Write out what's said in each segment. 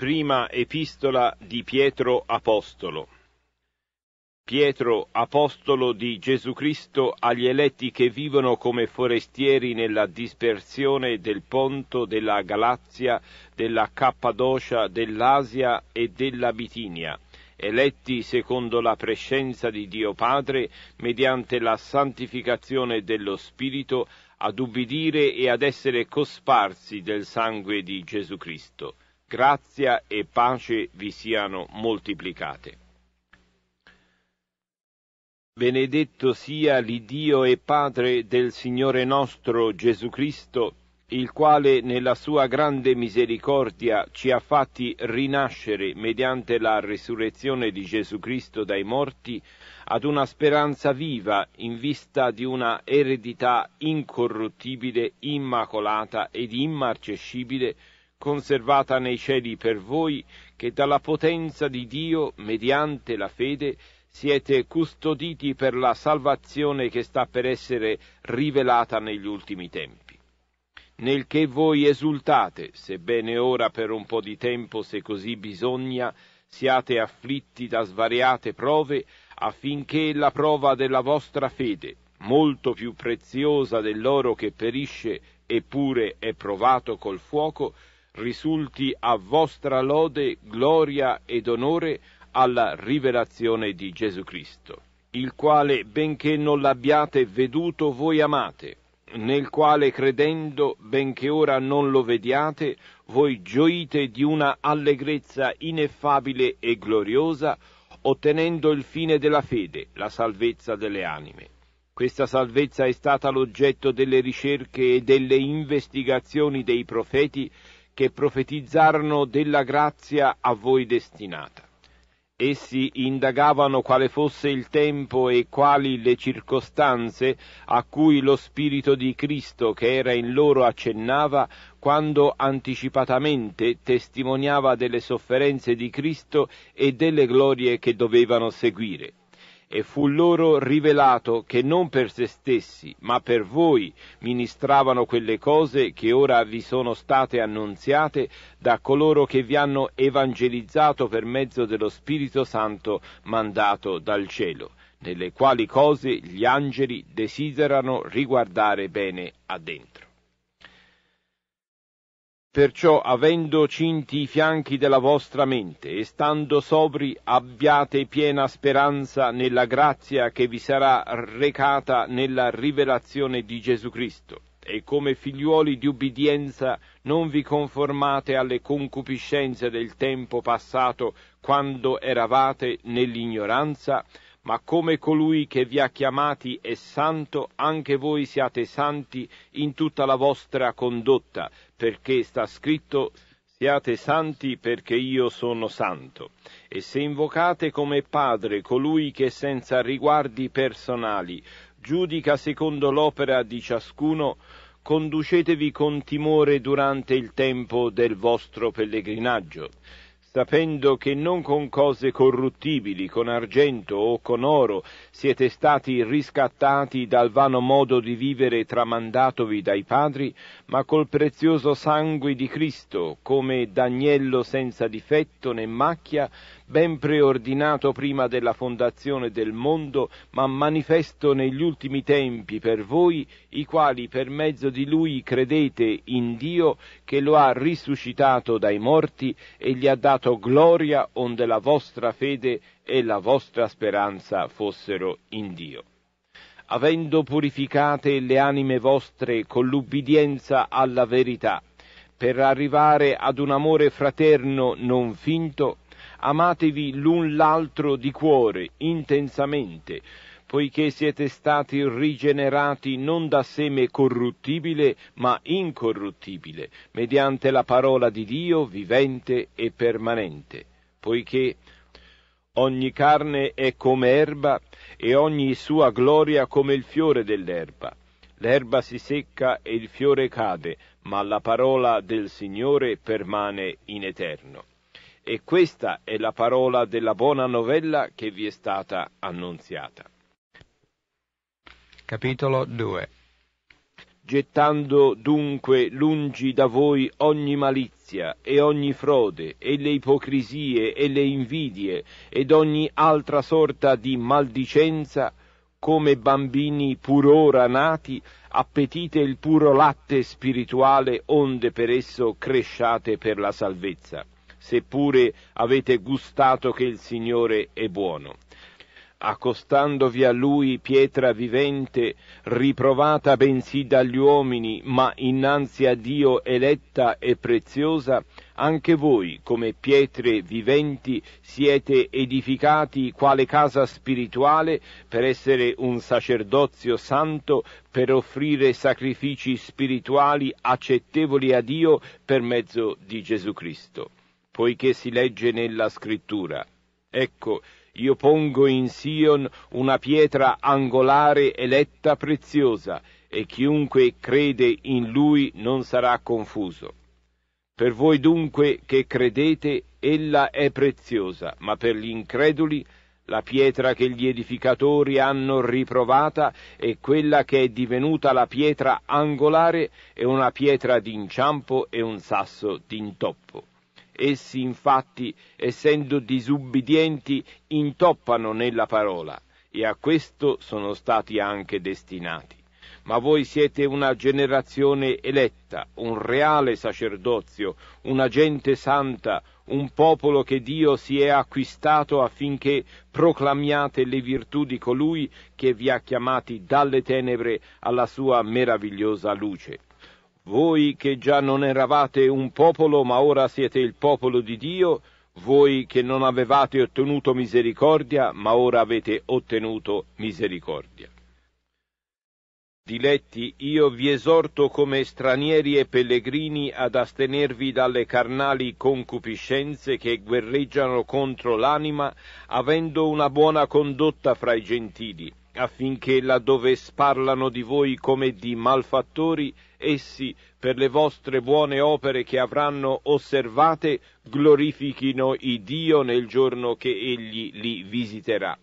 Prima epistola di Pietro Apostolo. Pietro, apostolo di Gesù Cristo agli eletti che vivono come forestieri nella dispersione del Ponto, della Galazia, della Cappadocia, dell'Asia e della Bitinia, eletti secondo la prescenza di Dio Padre, mediante la santificazione dello Spirito, ad ubbidire e ad essere cosparsi del sangue di Gesù Cristo Grazia e pace vi siano moltiplicate. Benedetto sia l'Iddio e Padre del Signore nostro Gesù Cristo, il quale nella sua grande misericordia ci ha fatti rinascere mediante la resurrezione di Gesù Cristo dai morti ad una speranza viva in vista di una eredità incorruttibile, immacolata ed immarcescibile conservata nei cieli per voi, che dalla potenza di Dio, mediante la fede, siete custoditi per la salvazione che sta per essere rivelata negli ultimi tempi. Nel che voi esultate, sebbene ora per un po' di tempo, se così bisogna, siate afflitti da svariate prove, affinché la prova della vostra fede, molto più preziosa dell'oro che perisce eppure è provato col fuoco, risulti a vostra lode, gloria ed onore alla rivelazione di Gesù Cristo, il quale, benché non l'abbiate veduto, voi amate, nel quale credendo, benché ora non lo vediate, voi gioite di una allegrezza ineffabile e gloriosa, ottenendo il fine della fede, la salvezza delle anime. Questa salvezza è stata l'oggetto delle ricerche e delle investigazioni dei profeti che profetizzarono della grazia a voi destinata. Essi indagavano quale fosse il tempo e quali le circostanze a cui lo Spirito di Cristo che era in loro accennava quando anticipatamente testimoniava delle sofferenze di Cristo e delle glorie che dovevano seguire e fu loro rivelato che non per se stessi, ma per voi ministravano quelle cose che ora vi sono state annunziate da coloro che vi hanno evangelizzato per mezzo dello Spirito Santo mandato dal cielo, nelle quali cose gli angeli desiderano riguardare bene addentro. Perciò, avendo cinti i fianchi della vostra mente e stando sobri, abbiate piena speranza nella grazia che vi sarà recata nella rivelazione di Gesù Cristo. E come figliuoli di ubbidienza non vi conformate alle concupiscenze del tempo passato quando eravate nell'ignoranza, ma come colui che vi ha chiamati è santo, anche voi siate santi in tutta la vostra condotta, perché sta scritto siate santi perché io sono santo. E se invocate come Padre colui che senza riguardi personali giudica secondo l'opera di ciascuno, conducetevi con timore durante il tempo del vostro pellegrinaggio sapendo che non con cose corruttibili, con argento o con oro, siete stati riscattati dal vano modo di vivere tramandatovi dai padri, ma col prezioso sangue di Cristo, come d'agnello senza difetto né macchia, ben preordinato prima della fondazione del mondo, ma manifesto negli ultimi tempi per voi, i quali per mezzo di lui credete in Dio che lo ha risuscitato dai morti e gli ha dato gloria onde la vostra fede e la vostra speranza fossero in Dio avendo purificate le anime vostre con l'ubbidienza alla verità, per arrivare ad un amore fraterno non finto, Amatevi l'un l'altro di cuore, intensamente, poiché siete stati rigenerati non da seme corruttibile, ma incorruttibile, mediante la parola di Dio vivente e permanente, poiché ogni carne è come erba e ogni sua gloria come il fiore dell'erba. L'erba si secca e il fiore cade, ma la parola del Signore permane in eterno. E questa è la parola della buona novella che vi è stata annunziata. Capitolo 2 Gettando dunque lungi da voi ogni malizia e ogni frode e le ipocrisie e le invidie ed ogni altra sorta di maldicenza, come bambini pur ora nati, appetite il puro latte spirituale onde per esso cresciate per la salvezza seppure avete gustato che il Signore è buono. Accostandovi a lui pietra vivente, riprovata bensì dagli uomini, ma innanzi a Dio eletta e preziosa, anche voi, come pietre viventi, siete edificati quale casa spirituale per essere un sacerdozio santo, per offrire sacrifici spirituali accettevoli a Dio per mezzo di Gesù Cristo poiché si legge nella scrittura. Ecco, io pongo in Sion una pietra angolare eletta preziosa, e chiunque crede in lui non sarà confuso. Per voi dunque che credete, ella è preziosa, ma per gli increduli la pietra che gli edificatori hanno riprovata e quella che è divenuta la pietra angolare è una pietra d'inciampo e un sasso d'intoppo. Essi infatti, essendo disubbidienti, intoppano nella parola e a questo sono stati anche destinati. Ma voi siete una generazione eletta, un reale sacerdozio, una gente santa, un popolo che Dio si è acquistato affinché proclamiate le virtù di colui che vi ha chiamati dalle tenebre alla sua meravigliosa luce voi che già non eravate un popolo ma ora siete il popolo di Dio, voi che non avevate ottenuto misericordia ma ora avete ottenuto misericordia. Diletti, io vi esorto come stranieri e pellegrini ad astenervi dalle carnali concupiscenze che guerreggiano contro l'anima, avendo una buona condotta fra i gentili, affinché laddove sparlano di voi come di malfattori, essi, per le vostre buone opere che avranno osservate, glorifichino il Dio nel giorno che egli li visiterà.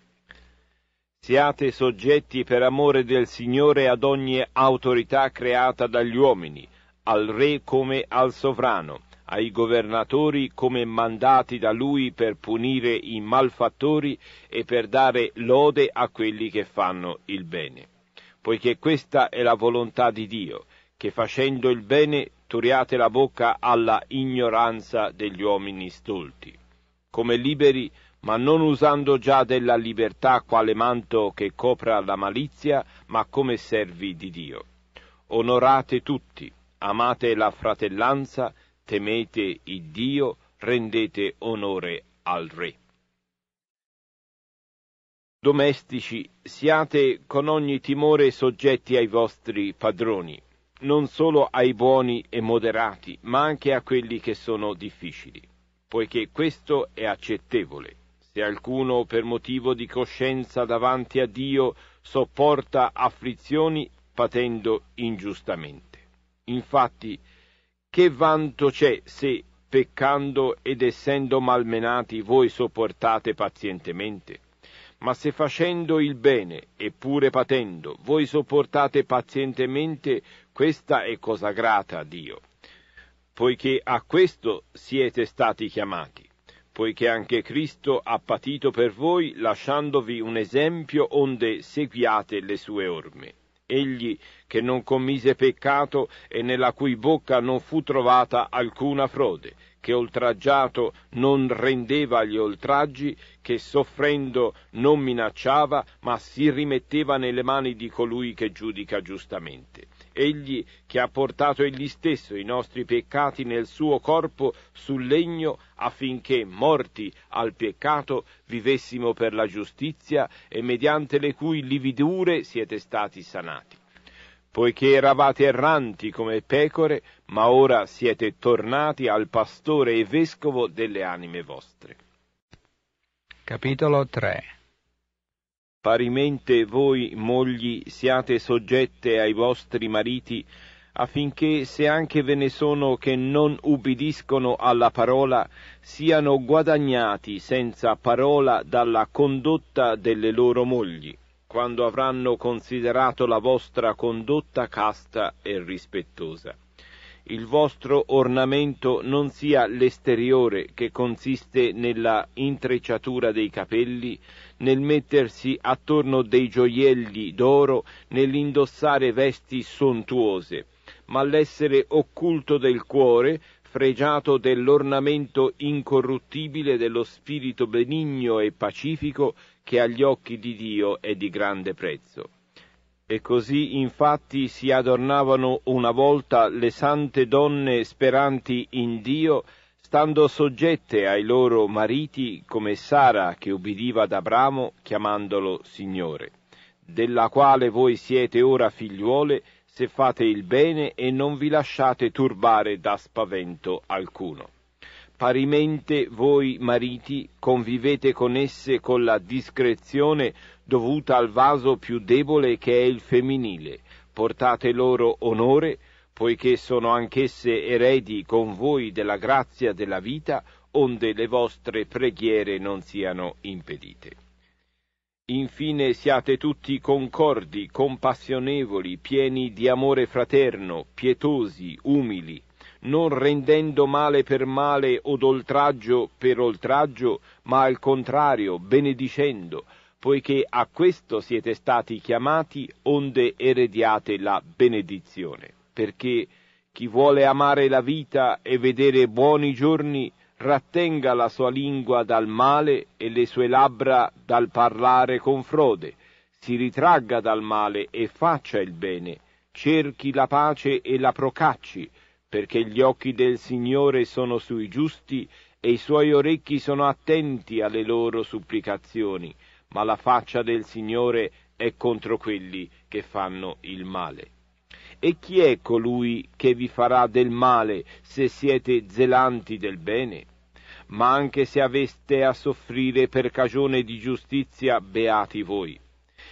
Siate soggetti per amore del Signore ad ogni autorità creata dagli uomini, al Re come al Sovrano, ai governatori come mandati da lui per punire i malfattori e per dare lode a quelli che fanno il bene. Poiché questa è la volontà di Dio, che facendo il bene turiate la bocca alla ignoranza degli uomini stolti. Come liberi, ma non usando già della libertà quale manto che copra la malizia, ma come servi di Dio. Onorate tutti, amate la fratellanza, temete il Dio, rendete onore al Re. Domestici, siate con ogni timore soggetti ai vostri padroni, non solo ai buoni e moderati, ma anche a quelli che sono difficili, poiché questo è accettevole. Se alcuno per motivo di coscienza davanti a Dio sopporta afflizioni patendo ingiustamente. Infatti, che vanto c'è se, peccando ed essendo malmenati, voi sopportate pazientemente? Ma se facendo il bene, eppure patendo, voi sopportate pazientemente, questa è cosa grata a Dio, poiché a questo siete stati chiamati, poiché anche Cristo ha patito per voi, lasciandovi un esempio onde seguiate le sue orme egli che non commise peccato e nella cui bocca non fu trovata alcuna frode, che oltraggiato non rendeva gli oltraggi, che soffrendo non minacciava, ma si rimetteva nelle mani di colui che giudica giustamente egli che ha portato egli stesso i nostri peccati nel suo corpo sul legno affinché, morti al peccato, vivessimo per la giustizia e mediante le cui lividure siete stati sanati. Poiché eravate erranti come pecore, ma ora siete tornati al pastore e vescovo delle anime vostre. Capitolo 3 Parimente voi, mogli, siate soggette ai vostri mariti, affinché se anche ve ne sono che non ubbidiscono alla parola, siano guadagnati senza parola dalla condotta delle loro mogli, quando avranno considerato la vostra condotta casta e rispettosa. Il vostro ornamento non sia l'esteriore che consiste nella intrecciatura dei capelli, nel mettersi attorno dei gioielli d'oro, nell'indossare vesti sontuose, ma l'essere occulto del cuore, fregiato dell'ornamento incorruttibile dello spirito benigno e pacifico che agli occhi di Dio è di grande prezzo. E così infatti si adornavano una volta le sante donne speranti in Dio, stando soggette ai loro mariti come Sara che ubbidiva ad Abramo chiamandolo Signore, della quale voi siete ora figliuole se fate il bene e non vi lasciate turbare da spavento alcuno. Parimente voi mariti convivete con esse con la discrezione dovuta al vaso più debole che è il femminile, portate loro onore, poiché sono anch'esse eredi con voi della grazia della vita, onde le vostre preghiere non siano impedite. Infine siate tutti concordi, compassionevoli, pieni di amore fraterno, pietosi, umili, non rendendo male per male od oltraggio per oltraggio, ma al contrario benedicendo, poiché a questo siete stati chiamati onde erediate la benedizione perché chi vuole amare la vita e vedere buoni giorni rattenga la sua lingua dal male e le sue labbra dal parlare con frode, si ritragga dal male e faccia il bene, cerchi la pace e la procacci, perché gli occhi del Signore sono sui giusti e i suoi orecchi sono attenti alle loro supplicazioni, ma la faccia del Signore è contro quelli che fanno il male. E chi è colui che vi farà del male se siete zelanti del bene? Ma anche se aveste a soffrire per cagione di giustizia, beati voi.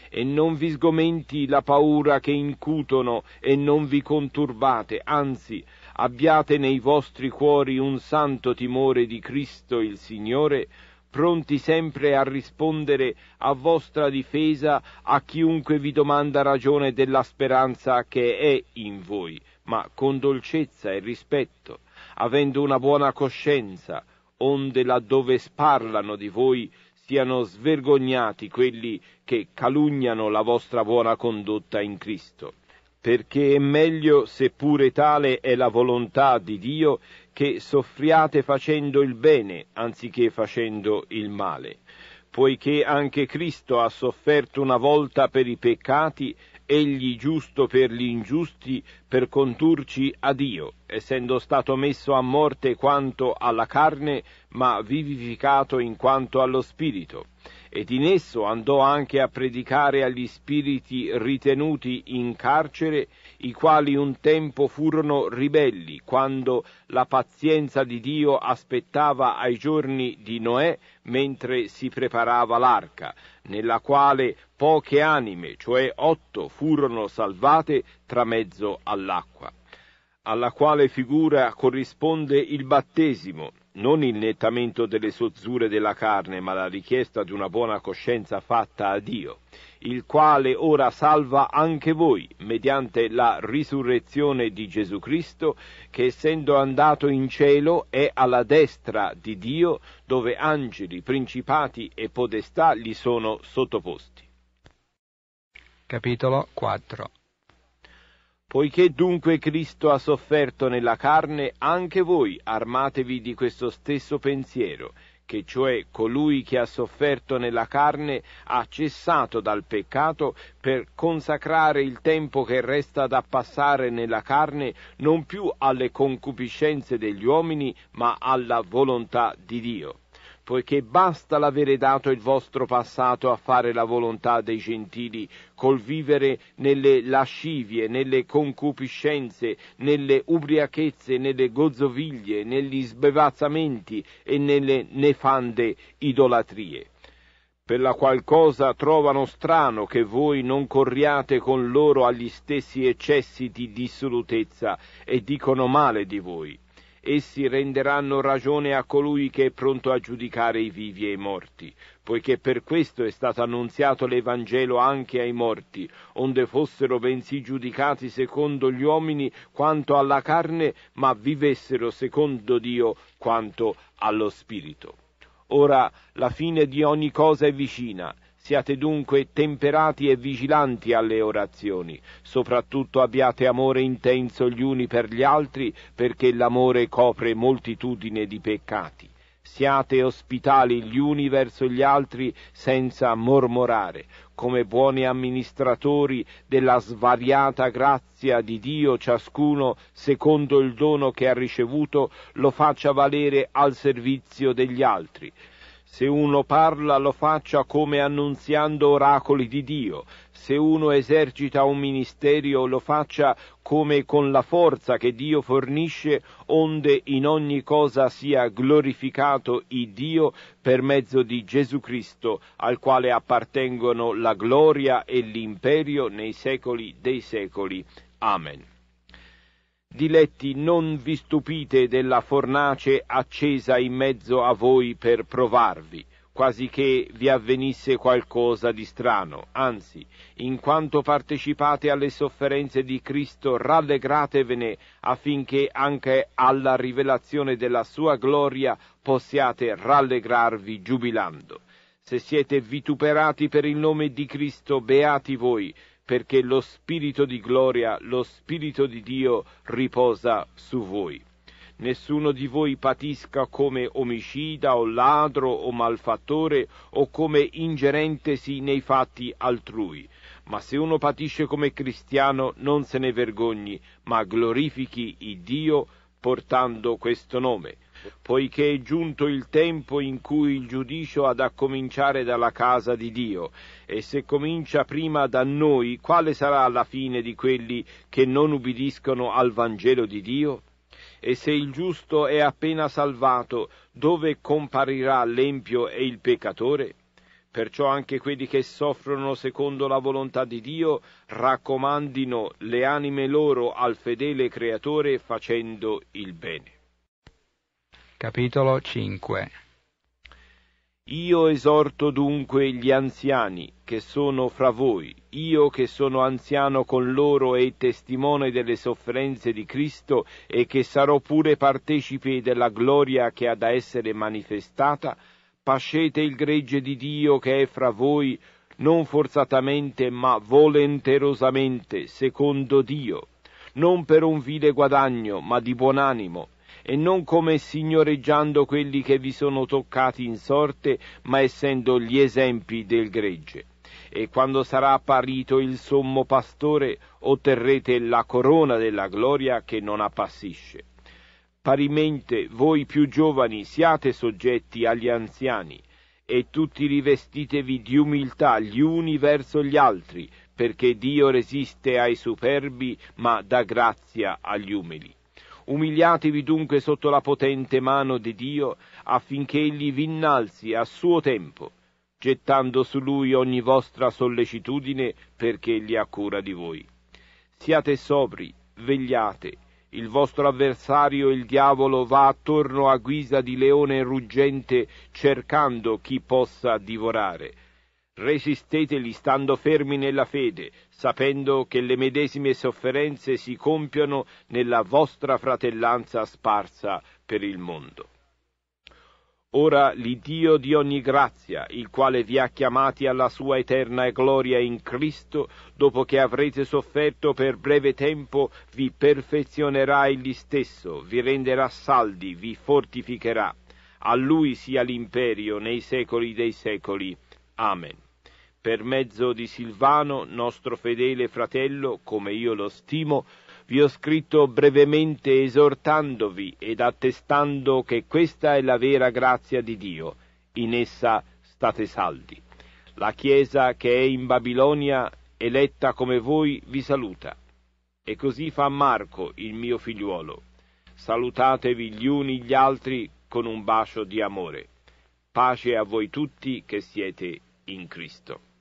E non vi sgomenti la paura che incutono e non vi conturbate, anzi, abbiate nei vostri cuori un santo timore di Cristo il Signore, pronti sempre a rispondere a vostra difesa a chiunque vi domanda ragione della speranza che è in voi, ma con dolcezza e rispetto, avendo una buona coscienza, onde laddove sparlano di voi siano svergognati quelli che calunniano la vostra buona condotta in Cristo perché è meglio, seppure tale è la volontà di Dio, che soffriate facendo il bene anziché facendo il male, poiché anche Cristo ha sofferto una volta per i peccati, egli giusto per gli ingiusti, per condurci a Dio, essendo stato messo a morte quanto alla carne, ma vivificato in quanto allo spirito. Ed in esso andò anche a predicare agli spiriti ritenuti in carcere i quali un tempo furono ribelli, quando la pazienza di Dio aspettava ai giorni di Noè mentre si preparava l'arca, nella quale poche anime, cioè otto, furono salvate tra mezzo all'acqua alla quale figura corrisponde il battesimo, non il nettamento delle sozzure della carne, ma la richiesta di una buona coscienza fatta a Dio, il quale ora salva anche voi, mediante la risurrezione di Gesù Cristo, che essendo andato in cielo è alla destra di Dio, dove angeli, principati e podestà gli sono sottoposti. Capitolo 4 Poiché dunque Cristo ha sofferto nella carne, anche voi armatevi di questo stesso pensiero, che cioè colui che ha sofferto nella carne ha cessato dal peccato per consacrare il tempo che resta da passare nella carne non più alle concupiscenze degli uomini, ma alla volontà di Dio poiché basta l'avere dato il vostro passato a fare la volontà dei gentili, col vivere nelle lascivie, nelle concupiscenze, nelle ubriachezze, nelle gozzoviglie, negli sbevazzamenti e nelle nefande idolatrie per la qual cosa trovano strano che voi non corriate con loro agli stessi eccessi di dissolutezza e dicono male di voi essi renderanno ragione a colui che è pronto a giudicare i vivi e i morti, poiché per questo è stato annunziato l'Evangelo anche ai morti, onde fossero bensì giudicati secondo gli uomini quanto alla carne, ma vivessero secondo Dio quanto allo Spirito. Ora la fine di ogni cosa è vicina Siate dunque temperati e vigilanti alle orazioni, soprattutto abbiate amore intenso gli uni per gli altri, perché l'amore copre moltitudine di peccati. Siate ospitali gli uni verso gli altri senza mormorare, come buoni amministratori della svariata grazia di Dio ciascuno, secondo il dono che ha ricevuto, lo faccia valere al servizio degli altri, se uno parla lo faccia come annunziando oracoli di Dio, se uno esercita un ministero lo faccia come con la forza che Dio fornisce, onde in ogni cosa sia glorificato il Dio per mezzo di Gesù Cristo, al quale appartengono la gloria e l'imperio nei secoli dei secoli. Amen. Diletti, non vi stupite della fornace accesa in mezzo a voi per provarvi, quasi che vi avvenisse qualcosa di strano, anzi, in quanto partecipate alle sofferenze di Cristo, rallegratevene affinché anche alla rivelazione della sua gloria possiate rallegrarvi giubilando. Se siete vituperati per il nome di Cristo, beati voi, perché lo Spirito di gloria, lo Spirito di Dio riposa su voi. Nessuno di voi patisca come omicida o ladro o malfattore o come ingerentesi nei fatti altrui. Ma se uno patisce come cristiano non se ne vergogni, ma glorifichi il Dio portando questo nome, poiché è giunto il tempo in cui il giudicio ha da cominciare dalla casa di Dio, e se comincia prima da noi, quale sarà la fine di quelli che non ubbidiscono al Vangelo di Dio? E se il giusto è appena salvato, dove comparirà l'empio e il peccatore? Perciò anche quelli che soffrono secondo la volontà di Dio raccomandino le anime loro al fedele Creatore facendo il bene. Capitolo 5 Io esorto dunque gli anziani che sono fra voi, io che sono anziano con loro e testimone delle sofferenze di Cristo e che sarò pure partecipe della gloria che ha da essere manifestata, pascete il gregge di Dio che è fra voi, non forzatamente ma volenterosamente, secondo Dio, non per un vile guadagno, ma di buon animo, e non come signoreggiando quelli che vi sono toccati in sorte, ma essendo gli esempi del gregge. E quando sarà apparito il sommo pastore, otterrete la corona della gloria che non appassisce. Parimente voi più giovani siate soggetti agli anziani, e tutti rivestitevi di umiltà gli uni verso gli altri, perché Dio resiste ai superbi, ma dà grazia agli umili. Umiliatevi dunque sotto la potente mano di Dio affinché egli vi innalzi a suo tempo, gettando su lui ogni vostra sollecitudine perché egli ha cura di voi. Siate sobri, vegliate, il vostro avversario il diavolo va attorno a guisa di leone ruggente cercando chi possa divorare Resisteteli stando fermi nella fede, sapendo che le medesime sofferenze si compiono nella vostra fratellanza sparsa per il mondo. Ora l'Iddio di ogni grazia, il quale vi ha chiamati alla sua eterna gloria in Cristo, dopo che avrete sofferto per breve tempo, vi perfezionerà egli stesso, vi renderà saldi, vi fortificherà. A lui sia l'imperio nei secoli dei secoli. Amen per mezzo di Silvano, nostro fedele fratello, come io lo stimo, vi ho scritto brevemente esortandovi ed attestando che questa è la vera grazia di Dio, in essa state saldi. La Chiesa che è in Babilonia, eletta come voi, vi saluta. E così fa Marco, il mio figliuolo. Salutatevi gli uni gli altri con un bacio di amore. Pace a voi tutti che siete in Cristo.